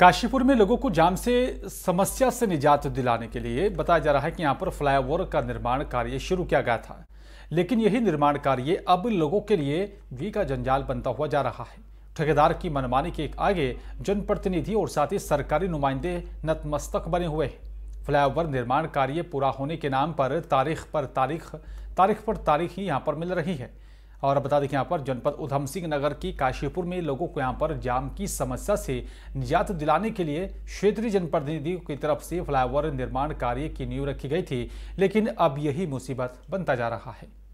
काशीपुर में लोगों को जाम से समस्या से निजात दिलाने के लिए बताया जा रहा है कि यहाँ पर फ्लाईओवर का निर्माण कार्य शुरू किया गया था लेकिन यही निर्माण कार्य अब लोगों के लिए वी का जंजाल बनता हुआ जा रहा है ठेकेदार की मनमानी के आगे जनप्रतिनिधि और साथ ही सरकारी नुमाइंदे नतमस्तक बने हुए हैं फ्लाईओवर निर्माण कार्य पूरा होने के नाम पर तारीख पर तारीख तारीख पर तारीख ही यहाँ पर मिल रही है और बता दें यहाँ पर जनपद उधम सिंह नगर की काशीपुर में लोगों को यहाँ पर जाम की समस्या से निजात दिलाने के लिए क्षेत्रीय जनप्रतिनिधियों की तरफ से फ्लाईओवर निर्माण कार्य की नींव रखी गई थी लेकिन अब यही मुसीबत बनता जा रहा है